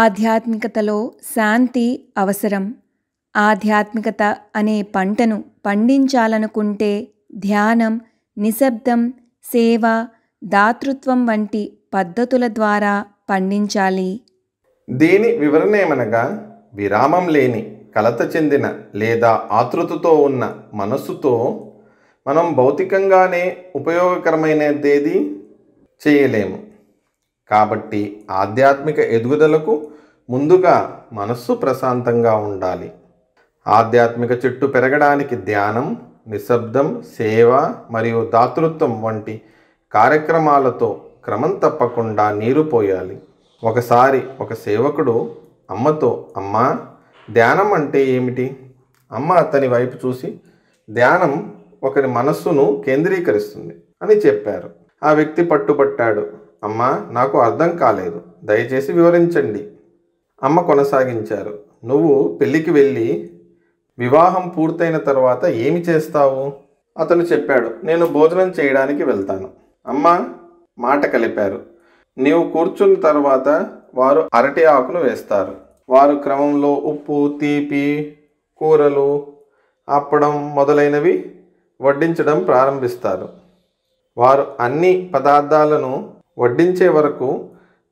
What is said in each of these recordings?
ఆధ్యాత్మికతలో శాంతి అవసరం ఆధ్యాత్మికత అనే పంటను పండించాలనుకుంటే ధ్యానం నిశ్శబ్దం సేవ దాతృత్వం వంటి పద్ధతుల ద్వారా పండించాలి దీని వివరణ ఏమనగా విరామం లేని కలత చెందిన లేదా ఆతృతతో ఉన్న మనస్సుతో మనం భౌతికంగానే ఉపయోగకరమైనదేది చేయలేము కాబట్టి ఆధ్యాత్మిక ఎదుగుదలకు ముందుగా మనస్సు ప్రశాంతంగా ఉండాలి ఆధ్యాత్మిక చెట్టు పెరగడానికి ధ్యానం నిశ్శబ్దం సేవ మరియు దాతృత్వం వంటి కార్యక్రమాలతో క్రమం తప్పకుండా నీరు పోయాలి ఒకసారి ఒక సేవకుడు అమ్మతో అమ్మా ధ్యానం అంటే ఏమిటి అమ్మ అతని వైపు చూసి ధ్యానం ఒకరి మనస్సును కేంద్రీకరిస్తుంది అని చెప్పారు ఆ వ్యక్తి పట్టుబట్టాడు అమ్మ నాకు అర్థం కాలేదు దయచేసి వివరించండి అమ్మ కొనసాగించారు నువ్వు పెళ్ళికి వెళ్ళి వివాహం పూర్తయిన తర్వాత ఏమి చేస్తావు అతను చెప్పాడు నేను భోజనం చేయడానికి వెళ్తాను అమ్మ మాట కలిపారు నీవు కూర్చున్న తర్వాత వారు అరటి ఆకును వేస్తారు వారు క్రమంలో ఉప్పు తీపి కూరలు అప్పడం మొదలైనవి వడ్డించడం ప్రారంభిస్తారు వారు అన్ని పదార్థాలను వడ్డించే వరకు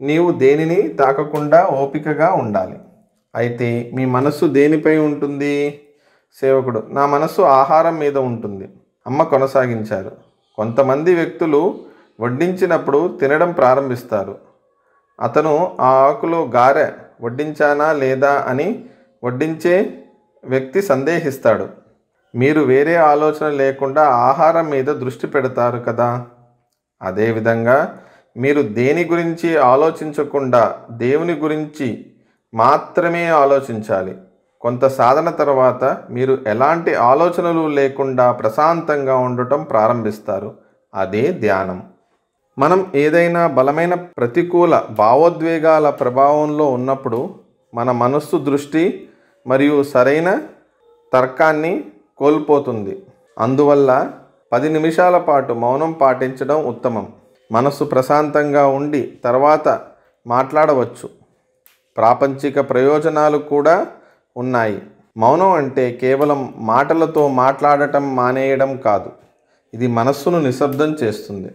నీవు దేనిని తాకకుండా ఓపికగా ఉండాలి అయితే మీ మనస్సు దేనిపై ఉంటుంది సేవకుడు నా మనస్సు ఆహారం మీద ఉంటుంది అమ్మ కొనసాగించారు కొంతమంది వ్యక్తులు వడ్డించినప్పుడు తినడం ప్రారంభిస్తారు అతను ఆ ఆకులో గారె వడ్డించానా లేదా అని వడ్డించే వ్యక్తి సందేహిస్తాడు మీరు వేరే ఆలోచన లేకుండా ఆహారం మీద దృష్టి పెడతారు కదా అదేవిధంగా మీరు దేని గురించి ఆలోచించకుండా దేవుని గురించి మాత్రమే ఆలోచించాలి కొంత సాధన తర్వాత మీరు ఎలాంటి ఆలోచనలు లేకుండా ప్రశాంతంగా ఉండటం ప్రారంభిస్తారు అదే ధ్యానం మనం ఏదైనా బలమైన ప్రతికూల భావోద్వేగాల ప్రభావంలో ఉన్నప్పుడు మన మనస్సు దృష్టి మరియు సరైన తర్కాన్ని కోల్పోతుంది అందువల్ల పది నిమిషాల పాటు మౌనం పాటించడం ఉత్తమం మనస్సు ప్రశాంతంగా ఉండి తర్వాత మాట్లాడవచ్చు ప్రాపంచిక ప్రయోజనాలు కూడా ఉన్నాయి మౌనం అంటే కేవలం మాటలతో మాట్లాడటం మానేయడం కాదు ఇది మనస్సును నిశ్శబ్దం చేస్తుంది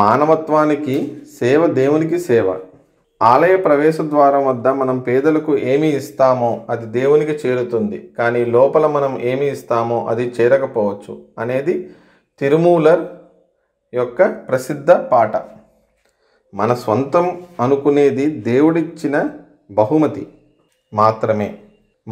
మానవత్వానికి సేవ దేవునికి సేవ ఆలయ ప్రవేశ ద్వారం వద్ద మనం పేదలకు ఏమి ఇస్తామో అది దేవునికి చేరుతుంది కానీ లోపల మనం ఏమి ఇస్తామో అది చేరకపోవచ్చు అనేది తిరుమూలర్ యొక్క ప్రసిద్ధ పాట మన సొంతం అనుకునేది దేవుడిచ్చిన బహుమతి మాత్రమే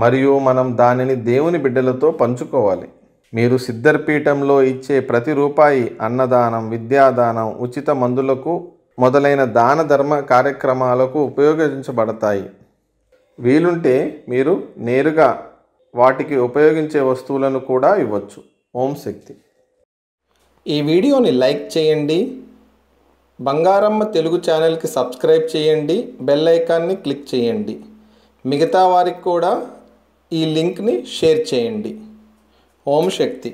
మరియు మనం దానిని దేవుని బిడ్డలతో పంచుకోవాలి మీరు సిద్ధర్పీఠంలో ఇచ్చే ప్రతి రూపాయి అన్నదానం విద్యాదానం ఉచిత మందులకు మొదలైన దాన ధర్మ కార్యక్రమాలకు ఉపయోగించబడతాయి వీలుంటే మీరు నేరుగా వాటికి ఉపయోగించే వస్తువులను కూడా ఇవ్వచ్చు ఓం శక్తి ఈ వీడియోని లైక్ చేయండి బంగారమ్మ తెలుగు ఛానల్కి సబ్స్క్రైబ్ చేయండి బెల్ ఐకాన్ని క్లిక్ చేయండి మిగతా వారికి కూడా ఈ లింక్ని షేర్ చేయండి ఓం శక్తి